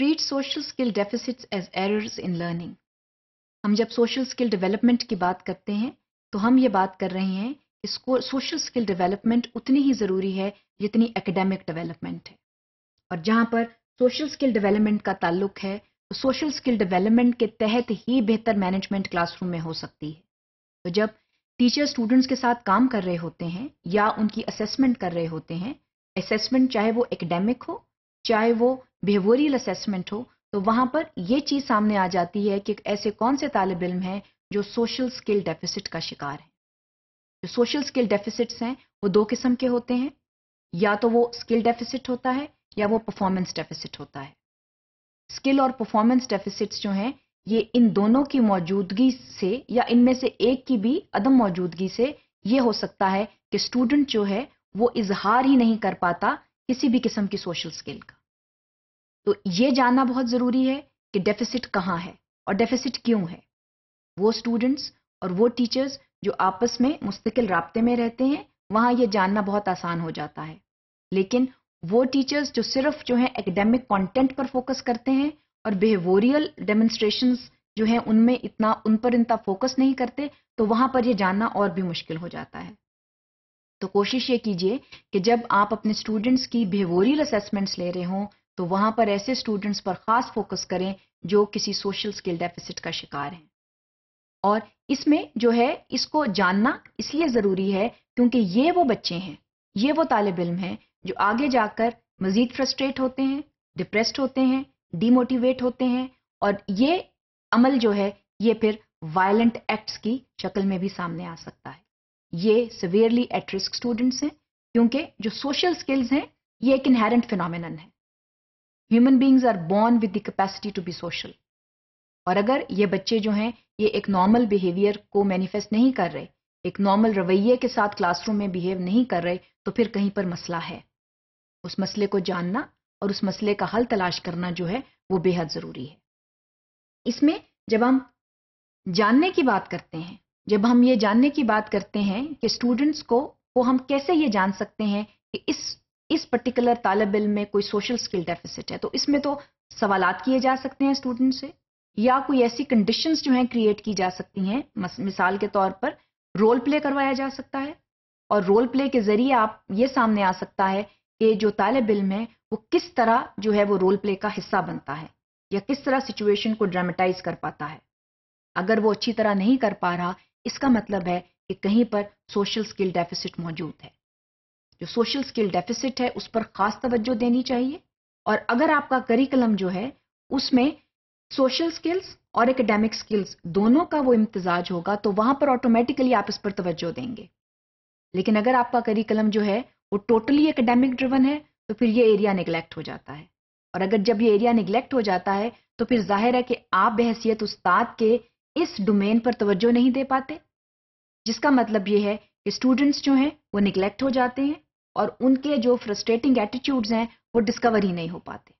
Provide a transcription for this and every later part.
Treat social skill deficits as errors in learning हम जब social skill development की बात करते हैं तो हम ये बात कर रहे हैं कि सोशल स्किल डेवलपमेंट उतनी ही ज़रूरी है जितनी एकेडमिक डेवलपमेंट है और जहाँ पर सोशल स्किल डेवलपमेंट का ताल्लुक है तो सोशल स्किल डेवलपमेंट के तहत ही बेहतर मैनेजमेंट क्लासरूम में हो सकती है तो जब टीचर स्टूडेंट्स के साथ काम कर रहे होते हैं या उनकी असेसमेंट कर रहे होते हैं असेसमेंट चाहे वो एकेडमिक हो चाहे वो बिहेवियरल असेसमेंट हो तो वहाँ पर ये चीज़ सामने आ जाती है कि ऐसे कौन से तालब इम हैं जो सोशल स्किल डेफिसिट का शिकार हैं जो सोशल स्किल डेफिसिट्स हैं वो दो किस्म के होते हैं या तो वो स्किल डेफिसिट होता है या वो परफॉर्मेंस डेफिसिट होता है स्किल और परफॉर्मेंस डेफिसिट्स जो हैं ये इन दोनों की मौजूदगी से या इनमें से एक की भी अदम मौजूदगी से ये हो सकता है कि स्टूडेंट जो है वो इजहार ही नहीं कर पाता किसी भी किस्म की सोशल स्किल का तो ये जानना बहुत ज़रूरी है कि डेफिसिट कहाँ है और डेफिसिट क्यों है वो स्टूडेंट्स और वो टीचर्स जो आपस में मुस्तकिल रबते में रहते हैं वहाँ ये जानना बहुत आसान हो जाता है लेकिन वो टीचर्स जो सिर्फ जो है एकेडमिक कंटेंट पर फोकस करते हैं और बिहेवोरियल डेमोन्स्ट्रेशन जो है उनमें इतना उन पर इतना फोकस नहीं करते तो वहाँ पर ये जानना और भी मुश्किल हो जाता है तो कोशिश ये कीजिए कि जब आप अपने स्टूडेंट्स की बिहेवियरल असेसमेंट्स ले रहे हों तो वहां पर ऐसे स्टूडेंट्स पर ख़ास फोकस करें जो किसी सोशल स्किल डेफिसिट का शिकार हैं और इसमें जो है इसको जानना इसलिए ज़रूरी है क्योंकि ये वो बच्चे हैं ये वो तालब इम हैं जो आगे जाकर मज़ीद फ्रस्ट्रेट होते हैं डिप्रेस्ड होते हैं डीमोटिवेट होते हैं और ये अमल जो है ये फिर वायलेंट एक्ट्स की शक्ल में भी सामने आ सकता है ये सिवियरली एटरिस्क स्टूडेंट्स हैं क्योंकि जो सोशल स्किल्स हैं ये एक इनहेरेंट फिनमिन है human beings are born with the capacity to be social और अगर ये बच्चे जो हैं ये एक नॉर्मल बिहेवियर को मैनिफेस्ट नहीं कर रहे एक नॉर्मल रवैये के साथ क्लासरूम में बिहेव नहीं कर रहे तो फिर कहीं पर मसला है उस मसले को जानना और उस मसले का हल तलाश करना जो है वो बेहद ज़रूरी है इसमें जब हम जानने की बात करते हैं जब हम ये जानने की बात करते हैं कि स्टूडेंट्स को वो हम कैसे ये जान सकते हैं कि इस इस पर्टिकुलर तालब इल में कोई सोशल स्किल डेफिसिट है तो इसमें तो सवाल किए जा सकते हैं स्टूडेंट से या कोई ऐसी कंडीशंस जो हैं क्रिएट की जा सकती हैं मिसाल के तौर पर रोल प्ले करवाया जा सकता है और रोल प्ले के ज़रिए आप ये सामने आ सकता है कि जो तालब इल्म है वो किस तरह जो है वो रोल प्ले का हिस्सा बनता है या किस तरह सिचुएशन को ड्रामेटाइज कर पाता है अगर वो अच्छी तरह नहीं कर पा रहा इसका मतलब है कि कहीं पर सोशल स्किल डेफिसिट मौजूद है जो सोशल स्किल डेफिसिट है उस पर खास तवज्जो देनी चाहिए और अगर आपका करिकुलम जो है उसमें सोशल स्किल्स और एकेडमिक स्किल्स दोनों का वो इम्तजाज होगा तो वहां पर ऑटोमेटिकली आप इस पर तवज्जो देंगे लेकिन अगर आपका करिकुलम जो है वो टोटली एकेडमिक ड्रिवन है तो फिर ये एरिया निगलेक्ट हो जाता है और अगर जब ये एरिया निगलेक्ट हो जाता है तो फिर जाहिर है कि आप बहसीत उस्ताद के इस डोमेन पर तवज्जो नहीं दे पाते जिसका मतलब ये है कि स्टूडेंट्स जो हैं वो निगलेक्ट हो जाते हैं और उनके जो फ्रस्ट्रेटिंग एटीट्यूड्स हैं वो डिस्कवर ही नहीं हो पाते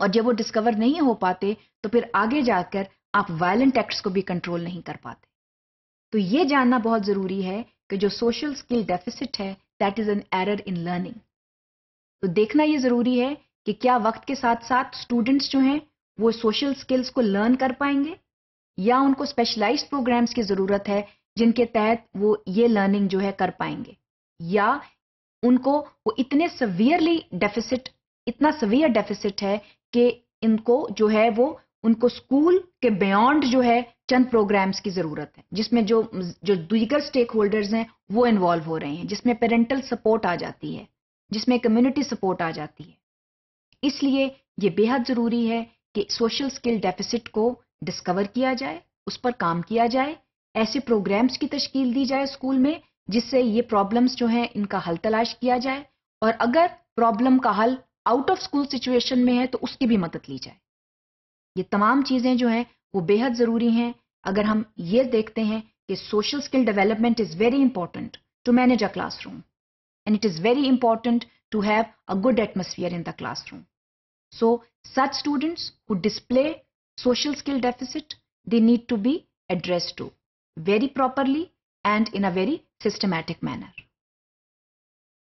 और जब वो डिस्कवर नहीं हो पाते तो फिर आगे जाकर आप वायलेंट एक्ट्स को भी कंट्रोल नहीं कर पाते तो ये जानना बहुत ज़रूरी है कि जो सोशल स्किल डेफिसिट है that is an error in learning तो देखना ये ज़रूरी है कि क्या वक्त के साथ साथ स्टूडेंट्स जो हैं वो सोशल स्किल्स को लर्न कर पाएंगे या उनको स्पेशलाइज प्रोग्राम्स की ज़रूरत है जिनके तहत वो ये लर्निंग जो है कर पाएंगे या उनको वो इतने सवियरली डेफिसिट इतना सवियर डेफिसिट है कि इनको जो है वो उनको स्कूल के बियॉन्ड जो है चंद प्रोग्राम्स की ज़रूरत है जिसमें जो जो दीगर स्टेक होल्डर्स हैं वो इन्वॉल्व हो रहे हैं जिसमें पेरेंटल सपोर्ट आ जाती है जिसमें कम्युनिटी सपोर्ट आ जाती है इसलिए ये बेहद ज़रूरी है कि सोशल स्किल डेफिसिट को डिस्कवर किया जाए उस पर काम किया जाए ऐसे प्रोग्राम्स की तश्कील दी जाए स्कूल में जिससे ये प्रॉब्लम्स जो हैं इनका हल तलाश किया जाए और अगर प्रॉब्लम का हल आउट ऑफ स्कूल सिचुएशन में है तो उसकी भी मदद ली जाए ये तमाम चीज़ें जो हैं वो बेहद ज़रूरी हैं अगर हम ये देखते हैं कि social skill development is very important to manage a classroom it is very important to have a good good in the classroom so such students who display social skill deficit, they need to be addressed to very properly and in a very systematic manner.